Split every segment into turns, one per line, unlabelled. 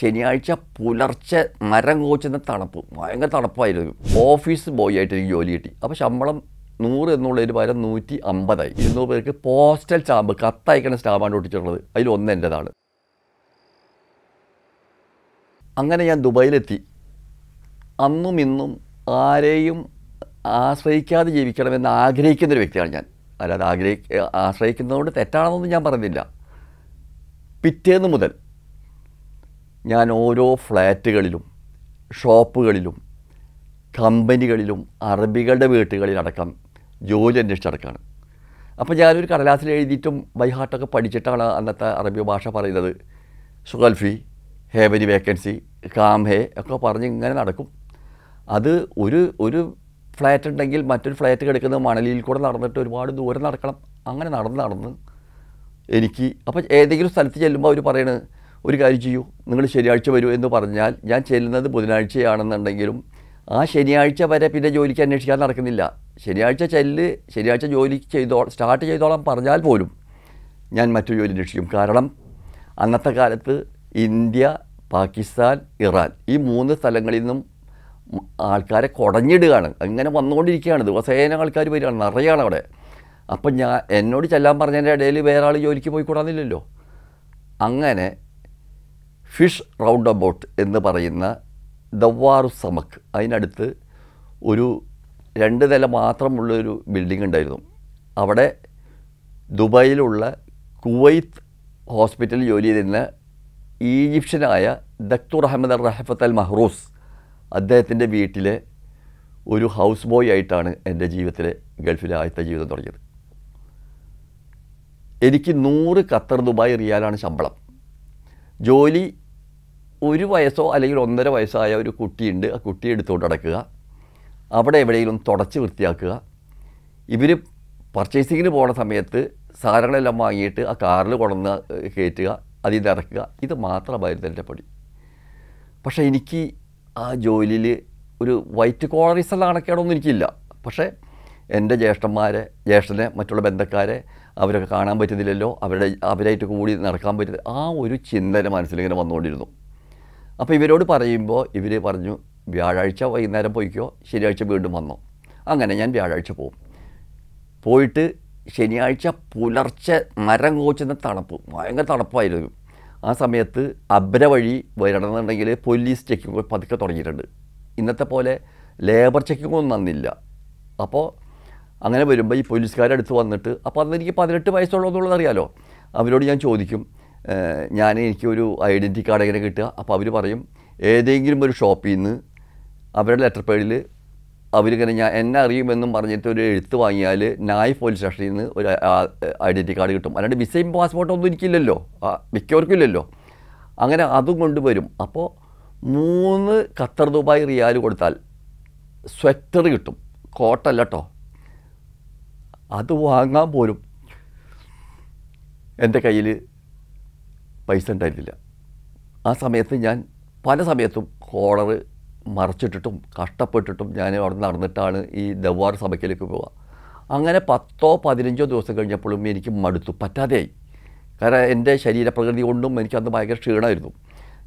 ശനിയാഴ്ച പുലർച്ചെ മരം കോച്ചുന്ന തണുപ്പ് ഭയങ്കര തണുപ്പായിരുന്നു ഓഫീസ് ബോയ് ആയിട്ട് എനിക്ക് ജോലി കിട്ടി അപ്പോൾ ശമ്പളം നൂറ് എന്നുള്ളതിന് പകരം നൂറ്റി അമ്പതായി ഇരുന്നൂറ് പേർക്ക് പോസ്റ്റൽ സ്റ്റാമ്പ് കത്തയക്കണ സ്റ്റാമ്പാണ് ഒട്ടിച്ചിട്ടുള്ളത് അതിലൊന്ന് എൻ്റെതാണ് അങ്ങനെ ഞാൻ ദുബായിലെത്തി അന്നും ഇന്നും ആരെയും ആശ്രയിക്കാതെ ജീവിക്കണമെന്ന് ആഗ്രഹിക്കുന്നൊരു വ്യക്തിയാണ് ഞാൻ അല്ലാതെ ആഗ്രഹി ആശ്രയിക്കുന്നതുകൊണ്ട് തെറ്റാണെന്നൊന്നും ഞാൻ പറഞ്ഞില്ല പിറ്റേന്ന് മുതൽ ഞാൻ ഓരോ ഫ്ലാറ്റുകളിലും ഷോപ്പുകളിലും കമ്പനികളിലും അറബികളുടെ അടക്കം ജോലി അന്വേഷിച്ചടക്കാണ് അപ്പോൾ ഞാനൊരു കടലാസിൽ എഴുതിയിട്ടും ബൈഹാർട്ടൊക്കെ പഠിച്ചിട്ടാണ് അന്നത്തെ അറബി ഭാഷ പറയുന്നത് സുഗൽഫി ഹേബരി വേക്കൻസി കാം ഹേ ഒക്കെ പറഞ്ഞ് ഇങ്ങനെ നടക്കും അത് ഒരു ഒരു ഫ്ലാറ്റ് ഉണ്ടെങ്കിൽ മറ്റൊരു ഫ്ലാറ്റ് കിടക്കുന്നത് മണലിയിൽ കൂടെ നടന്നിട്ട് ഒരുപാട് ദൂരം നടക്കണം അങ്ങനെ നടന്ന് നടന്ന് എനിക്ക് അപ്പോൾ ഏതെങ്കിലും സ്ഥലത്ത് ചെല്ലുമ്പോൾ അവർ പറയണത് ഒരു കാര്യം ചെയ്യൂ നിങ്ങൾ ശനിയാഴ്ച വരൂ എന്ന് പറഞ്ഞാൽ ഞാൻ ചെല്ലുന്നത് ബുധനാഴ്ചയാണെന്നുണ്ടെങ്കിലും ആ ശനിയാഴ്ച വരെ പിന്നെ ജോലിക്ക് അന്വേഷിക്കാൻ നടക്കുന്നില്ല ശനിയാഴ്ച ചെല്ല് ശനിയാഴ്ച ജോലി ചെയ്തോ സ്റ്റാർട്ട് ചെയ്തോളം പറഞ്ഞാൽ പോലും ഞാൻ മറ്റു ജോലി അന്വേഷിക്കും കാരണം അന്നത്തെ കാലത്ത് ഇന്ത്യ പാകിസ്ഥാൻ ഇറാൻ ഈ മൂന്ന് സ്ഥലങ്ങളിൽ നിന്നും ആൾക്കാരെ കുടഞ്ഞിടുകയാണ് അങ്ങനെ വന്നുകൊണ്ടിരിക്കുകയാണ് ദിവസേന ആൾക്കാർ വരികയാണ് നിറയാണ് അവിടെ അപ്പം ഞാൻ എന്നോട് ചെല്ലാൻ പറഞ്ഞതിൻ്റെ ഇടയിൽ വേറെ ആൾ ജോലിക്ക് പോയിക്കൂടാന്നില്ലല്ലോ അങ്ങനെ ഫിഷ് റൗണ്ട് അബൌട്ട് എന്ന് പറയുന്ന ദവാറു സമക്ക് അതിനടുത്ത് ഒരു രണ്ട് നില മാത്രമുള്ളൊരു ബിൽഡിംഗ് ഉണ്ടായിരുന്നു അവിടെ ദുബായിലുള്ള കുവൈത്ത് ഹോസ്പിറ്റലിൽ ജോലി ചെയ്തിരുന്ന ഈജിപ്ഷ്യനായ ദക്തുർ അഹമ്മദ് റഹഫത്ത് അൽ മഹ്റൂസ് അദ്ദേഹത്തിൻ്റെ വീട്ടിലെ ഒരു ഹൗസ് ബോയ് ആയിട്ടാണ് എൻ്റെ ജീവിതത്തിലെ ഗൾഫിലെ ആദ്യത്തെ ജീവിതം തുടങ്ങിയത് എനിക്ക് നൂറ് ഖത്തർ ദുബായ് റിയാലാണ് ശമ്പളം ജോലി ഒരു വയസ്സോ അല്ലെങ്കിൽ ഒന്നര വയസ്സായ ഒരു കുട്ടിയുണ്ട് ആ കുട്ടിയെ എടുത്തുകൊണ്ട് നടക്കുക അവിടെ എവിടെയെങ്കിലും തുടച്ച് വൃത്തിയാക്കുക ഇവർ പർച്ചേസിങ്ങിന് പോണ സമയത്ത് സാധനങ്ങളെല്ലാം വാങ്ങിയിട്ട് ആ കാറിൽ കൊണ്ടുവന്ന് കയറ്റുക അതിൽ നിന്ന് ഇറക്കുക ഇത് മാത്രമായിരുന്നു എൻ്റെ പടി പക്ഷേ എനിക്ക് ആ ജോലിയിൽ ഒരു വൈറ്റ് കോളറിസം അടക്കണമെന്നൊന്നും എനിക്കില്ല പക്ഷേ എൻ്റെ ജ്യേഷ്ഠന്മാരെ ജ്യേഷ്ഠനെ മറ്റുള്ള ബന്ധക്കാരെ അവരൊക്കെ കാണാൻ പറ്റുന്നില്ലല്ലോ അവരുടെ അവരായിട്ട് കൂടി നടക്കാൻ പറ്റുന്നില്ല ആ ഒരു ചിന്തന മനസ്സിലിങ്ങനെ വന്നുകൊണ്ടിരുന്നു അപ്പോൾ ഇവരോട് പറയുമ്പോൾ ഇവർ പറഞ്ഞു വ്യാഴാഴ്ച വൈകുന്നേരം പോയിക്കോ ശനിയാഴ്ച വീണ്ടും വന്നോ അങ്ങനെ ഞാൻ വ്യാഴാഴ്ച പോകും പോയിട്ട് ശനിയാഴ്ച പുലർച്ചെ മരം കോച്ചുന്ന തണുപ്പ് ഭയങ്കര തണുപ്പായിരുന്നു ആ സമയത്ത് അബ്ര വഴി വരണമെന്നുണ്ടെങ്കിൽ പോലീസ് ചെക്കിങ് പതുക്കെ തുടങ്ങിയിട്ടുണ്ട് ഇന്നത്തെ പോലെ ലേബർ ചെക്കിങ് ഒന്നും നന്നില്ല അപ്പോൾ അങ്ങനെ വരുമ്പോൾ ഈ പോലീസുകാരടുത്ത് വന്നിട്ട് അപ്പോൾ എനിക്ക് പതിനെട്ട് വയസ്സുള്ളതെന്നുള്ളത് അറിയാലോ അവരോട് ഞാൻ ചോദിക്കും ഞാൻ എനിക്കൊരു ഐഡൻറ്റി കാർഡ് എങ്ങനെ കിട്ടുക അപ്പോൾ അവർ പറയും ഏതെങ്കിലും ഒരു ഷോപ്പിൽ നിന്ന് അവരുടെ ലെറ്റർ പേഡിൽ അവരിങ്ങനെ ഞാൻ എന്നെ അറിയുമെന്നും പറഞ്ഞിട്ട് ഒരു എഴുത്ത് വാങ്ങിയാൽ നായ് പോലീസ് സ്റ്റേഷനിൽ നിന്ന് ഒരു ഐഡൻറ്റി കാർഡ് കിട്ടും അല്ലാണ്ട് വിസയും പാസ്പോർട്ടൊന്നും എനിക്കില്ലല്ലോ മിക്കവർക്കും ഇല്ലല്ലോ അങ്ങനെ അതും കൊണ്ടുവരും അപ്പോൾ മൂന്ന് ഖത്തർ ദുബായ് റിയാൽ കൊടുത്താൽ സ്വെറ്റർ കിട്ടും കോട്ടല്ല കേട്ടോ അത് വാങ്ങാൻ പോലും എൻ്റെ കയ്യിൽ പൈസ ഉണ്ടായിരുന്നില്ല ആ സമയത്ത് ഞാൻ പല സമയത്തും കോളർ മറച്ചിട്ടിട്ടും കഷ്ടപ്പെട്ടിട്ടും ഞാൻ അവിടെ നടന്നിട്ടാണ് ഈ ദവാർ സഭയ്ക്കിലേക്ക് പോവുക അങ്ങനെ പത്തോ പതിനഞ്ചോ ദിവസം കഴിഞ്ഞപ്പോഴും എനിക്ക് മടുത്തു പറ്റാതെയായി കാരണം എൻ്റെ ശരീരപ്രകൃതി കൊണ്ടും എനിക്കന്ന് ഭയങ്കര ക്ഷീണമായിരുന്നു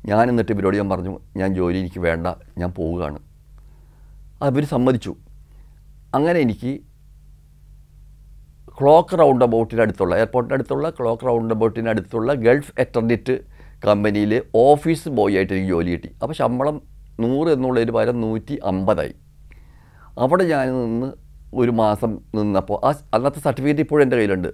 ഞാൻ എന്നിട്ട് ഇവരോട് ഞാൻ പറഞ്ഞു ഞാൻ ജോലി എനിക്ക് വേണ്ട ഞാൻ പോവുകയാണ് അവർ സമ്മതിച്ചു അങ്ങനെ എനിക്ക് ക്ലോക്ക് റൗണ്ട് അടുത്തുള്ള എയർപോർട്ടിൻ്റെ അടുത്തുള്ള ക്ലോക്ക് റൗണ്ട് അടുത്തുള്ള ഗൾഫ് എറ്റർഡിറ്റ് കമ്പനിയിൽ ഓഫീസ് ബോയ് ആയിട്ട് എനിക്ക് ജോലി കിട്ടി അപ്പോൾ ശമ്പളം നൂറ് എന്നുള്ളതിന് പകരം നൂറ്റി അമ്പതായി അവിടെ ഞാൻ നിന്ന് ഒരു മാസം നിന്നപ്പോൾ ആ അന്നത്തെ സർട്ടിഫിക്കറ്റ് ഇപ്പോഴും എൻ്റെ കയ്യിലുണ്ട്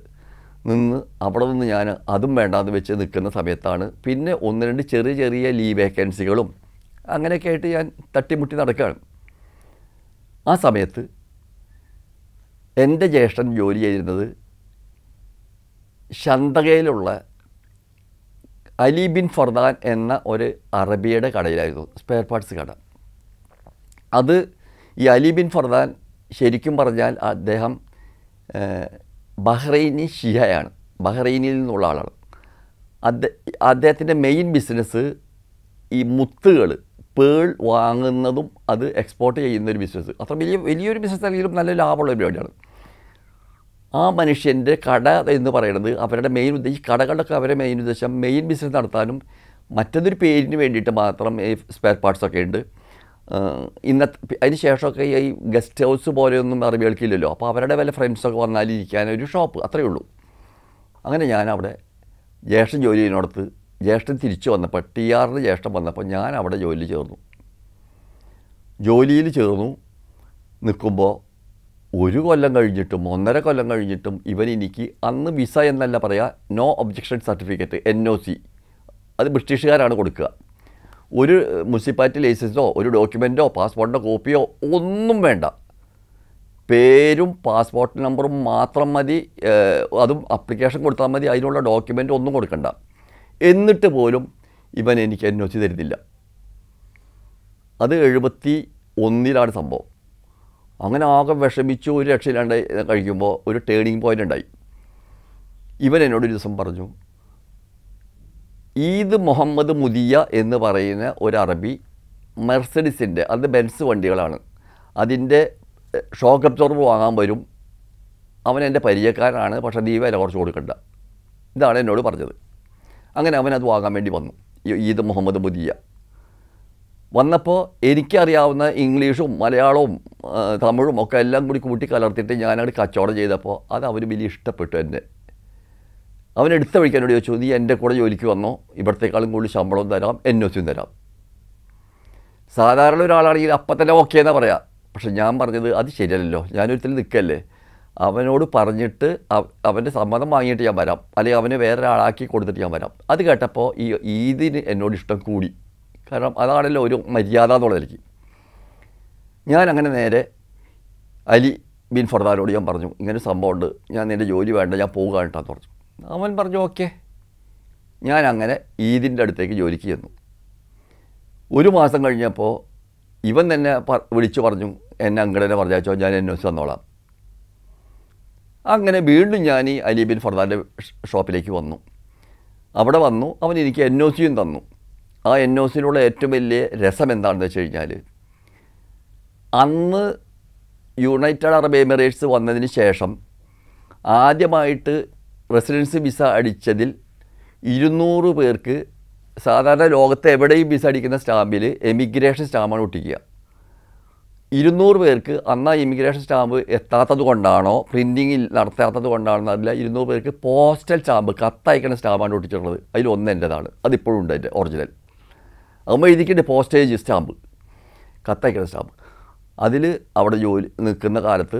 നിന്ന് അവിടെ നിന്ന് ഞാൻ അതും വേണ്ടാന്ന് വെച്ച് നിൽക്കുന്ന സമയത്താണ് പിന്നെ ഒന്ന് രണ്ട് ചെറിയ ചെറിയ ലീവ് വേക്കൻസികളും അങ്ങനെയൊക്കെ ആയിട്ട് ഞാൻ തട്ടിമുട്ടി നടക്കുകയാണ് ആ സമയത്ത് എൻ്റെ ജ്യേഷ്ഠൻ ജോലി ചെയ്തിരുന്നത് ശന്തകയിലുള്ള അലി ബിൻ ഫർദാൻ എന്ന ഒരു അറബിയുടെ കടയിലായിരുന്നു സ്പെയർ പാർട്സ് കട അത് ഈ അലി ബിൻ ഫർദാൻ ശരിക്കും പറഞ്ഞാൽ അദ്ദേഹം ബഹ്റൈനി ഷിയയാണ് ബഹ്റൈനിൽ നിന്നുള്ള ആളാണ് അദ്ദേഹ അദ്ദേഹത്തിൻ്റെ മെയിൻ ബിസിനസ് ഈ മുത്തുകൾ പേൾ വാങ്ങുന്നതും അത് എക്സ്പോർട്ട് ചെയ്യുന്ന ഒരു ബിസിനസ് അത്ര വലിയ വലിയൊരു ബിസിനസ് ആണെങ്കിലും നല്ല ലാഭമുള്ള പരിപാടിയാണ് ആ മനുഷ്യൻ്റെ കട എന്ന് പറയുന്നത് അവരുടെ മെയിൻ ഉദ്ദേശം കടകളൊക്കെ അവരുടെ മെയിൻ ഉദ്ദേശം മെയിൻ ബിസിനസ് നടത്താനും മറ്റൊരു പേരിന് വേണ്ടിയിട്ട് മാത്രം ഈ സ്പെയർ പാർട്സൊക്കെ ഉണ്ട് ഇന്നത്തെ അതിന് ശേഷമൊക്കെ ഈ ഗസ്റ്റ് ഹൗസ് പോലെയൊന്നും അറബികൾക്കില്ലല്ലോ അപ്പോൾ അവരുടെ വല്ല ഫ്രണ്ട്സൊക്കെ വന്നാൽ ഇരിക്കാൻ ഒരു ഷോപ്പ് അത്രയേ ഉള്ളൂ അങ്ങനെ ഞാൻ അവിടെ ജ്യേഷ്ഠൻ ജോലി ചെയ്യുന്നിടത്ത് ജ്യേഷ്ഠൻ തിരിച്ചു വന്നപ്പോൾ ടി ആറിൻ്റെ ജ്യേഷ്ഠം വന്നപ്പോൾ ഞാൻ അവിടെ ജോലി ചേർന്നു ജോലിയിൽ ചേർന്നു നിൽക്കുമ്പോൾ ഒരു കൊല്ലം കഴിഞ്ഞിട്ടും ഒന്നര കൊല്ലം കഴിഞ്ഞിട്ടും ഇവൻ എനിക്ക് അന്ന് വിസ എന്നല്ല പറയുക no objection certificate N O C അത് ബ്രിട്ടീഷുകാരാണ് കൊടുക്കുക ഒരു മുനിസിപ്പാലിറ്റി ലൈസൻസോ ഒരു ഡോക്യുമെൻറ്റോ പാസ്പോർട്ടിൻ്റെ കോപ്പിയോ ഒന്നും വേണ്ട പേരും പാസ്പോർട്ട് നമ്പറും മാത്രം മതി അതും അപ്ലിക്കേഷൻ കൊടുത്താൽ മതി അതിനുള്ള ഡോക്യുമെൻ്റ് ഒന്നും കൊടുക്കണ്ട എന്നിട്ട് പോലും ഇവൻ എനിക്ക് എൻ ഒ സി തരുന്നില്ല അത് എഴുപത്തി ഒന്നിലാണ് സംഭവം അങ്ങനെ ആകെ വിഷമിച്ചു ഒരു രക്ഷയില്ലാണ്ട് കഴിക്കുമ്പോൾ ഒരു ടേണിങ് പോയിൻ്റ് ഉണ്ടായി ഇവൻ എന്നോട് ഒരു ദിവസം പറഞ്ഞു ഈദ് മുഹമ്മദ് മുദിയ എന്ന് പറയുന്ന ഒരു അറബി മെർസഡിസിൻ്റെ അത് ബെൻസ് വണ്ടികളാണ് അതിൻ്റെ ഷോക്ക് അബ്സോർബ് വാങ്ങാൻ വരും അവൻ എൻ്റെ പരിചയക്കാരനാണ് പക്ഷേ നീ വില കുറച്ച് കൊടുക്കണ്ട ഇതാണ് എന്നോട് പറഞ്ഞത് അങ്ങനെ അവൻ അത് വാങ്ങാൻ വേണ്ടി വന്നു ഈദ് മുഹമ്മദ് മുദിയ വന്നപ്പോൾ എനിക്കറിയാവുന്ന ഇംഗ്ലീഷും മലയാളവും തമിഴും ഒക്കെ എല്ലാം കൂടി കൂട്ടി കലർത്തിയിട്ട് ഞാനവിടെ കച്ചവടം ചെയ്തപ്പോൾ അത് അവന് വലിയ ഇഷ്ടപ്പെട്ടു എന്നെ അവൻ എടുത്ത വഴിക്ക് എന്നോട് ചോദിച്ചു നീ എൻ്റെ കൂടെ ജോലിക്ക് വന്നോ ഇവിടത്തേക്കാളും കൂടുതൽ ശമ്പളവും തരാം എൻ തരാം സാധാരണ ഒരാളാണെങ്കിൽ അപ്പം തന്നെ ഓക്കെ എന്നാ പറയാം പക്ഷെ ഞാൻ പറഞ്ഞത് അത് ശരിയല്ലല്ലോ ഞാനൊരിത്തിൽ നിൽക്കല്ലേ അവനോട് പറഞ്ഞിട്ട് അവൻ്റെ സമ്മതം വാങ്ങിയിട്ട് ഞാൻ വരാം അല്ലെങ്കിൽ അവനെ വേറെ കൊടുത്തിട്ട് ഞാൻ വരാം അത് കേട്ടപ്പോൾ ഈ ഈദിന് എന്നോട് ഇഷ്ടം കൂടി കാരണം അതാണല്ലോ ഒരു മര്യാദ എന്നുള്ളത് എനിക്ക് ഞാൻ അങ്ങനെ നേരെ അലി ബിൻ ഫർദാനോട് ഞാൻ പറഞ്ഞു ഇങ്ങനെ സംഭവമുണ്ട് ഞാൻ നിൻ്റെ ജോലി വേണ്ട ഞാൻ പോവുക പറഞ്ഞു അവൻ പറഞ്ഞു ഓക്കെ ഞാൻ അങ്ങനെ ഈദിൻ്റെ അടുത്തേക്ക് ജോലിക്ക് ചെന്നു ഒരു മാസം കഴിഞ്ഞപ്പോൾ ഇവൻ തന്നെ വിളിച്ചു പറഞ്ഞു എന്നെ അങ്ങടനെ പറഞ്ഞാച്ചോ ഞാൻ അന്വേഷിച്ച് വന്നോളാം അങ്ങനെ വീണ്ടും ഞാൻ ഈ അലി ബിൻ ഫർദാൻ്റെ ഷോപ്പിലേക്ക് വന്നു അവിടെ വന്നു അവൻ എനിക്ക് എൻ ഒ സിയും തന്നു ആ എൻ ഒ സിയിലുള്ള ഏറ്റവും വലിയ രസം എന്താണെന്ന് വെച്ച് കഴിഞ്ഞാൽ അന്ന് യുണൈറ്റഡ് അറബ് എമിറേറ്റ്സ് വന്നതിന് ശേഷം ആദ്യമായിട്ട് റെസിഡൻസി വിസ അടിച്ചതിൽ ഇരുന്നൂറ് പേർക്ക് സാധാരണ ലോകത്ത് എവിടെയും വിസ അടിക്കുന്ന സ്റ്റാമ്പിൽ എമിഗ്രേഷൻ സ്റ്റാമ്പാണ് ഒട്ടിക്കുക ഇരുന്നൂറ് പേർക്ക് അന്ന് ആ ഇമിഗ്രേഷൻ സ്റ്റാമ്പ് എത്താത്തത് കൊണ്ടാണോ പ്രിൻറ്റിങ് നടത്താത്തത് കൊണ്ടാണോ അതില്ല ഇരുന്നൂറ് പേർക്ക് പോസ്റ്റൽ സ്റ്റാമ്പ് കത്തയക്കുന്ന സ്റ്റാമ്പാണ് ഒട്ടിച്ചിട്ടുള്ളത് അതിൽ എൻ്റെതാണ് അതിപ്പോഴും ഉണ്ട് എൻ്റെ ഒറിജിനൽ അമ്മ എഴുതിക്കേണ്ട പോസ്റ്റേജ് സ്റ്റാമ്പ് കത്തയക്കുന്ന സ്റ്റാമ്പ് അതിൽ അവിടെ ജോലി നിൽക്കുന്ന കാലത്ത്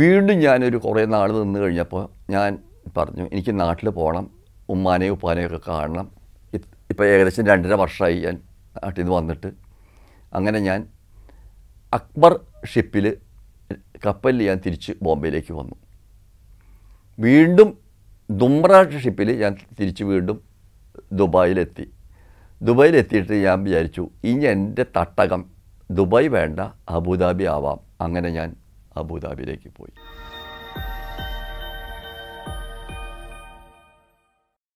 വീണ്ടും ഞാനൊരു കുറേ നാൾ നിന്ന് കഴിഞ്ഞപ്പോൾ ഞാൻ പറഞ്ഞു എനിക്ക് നാട്ടിൽ പോകണം ഉമ്മാനെയും ഒക്കെ കാണണം ഇപ്പോൾ ഏകദേശം രണ്ടര വർഷമായി ഞാൻ നാട്ടിൽ നിന്ന് വന്നിട്ട് അങ്ങനെ ഞാൻ അക്ബർ ഷിപ്പിൽ കപ്പലിൽ ഞാൻ തിരിച്ച് ബോംബെയിലേക്ക് വന്നു വീണ്ടും ദുംറ ഷിപ്പിൽ ഞാൻ തിരിച്ച് വീണ്ടും ദുബായിലെത്തി ദുബായിലെത്തിയിട്ട് ഞാൻ വിചാരിച്ചു ഇനി എൻ്റെ തട്ടകം ദുബായ് വേണ്ട അബുദാബി ആവാം അങ്ങനെ ഞാൻ അബുദാബിയിലേക്ക് പോയി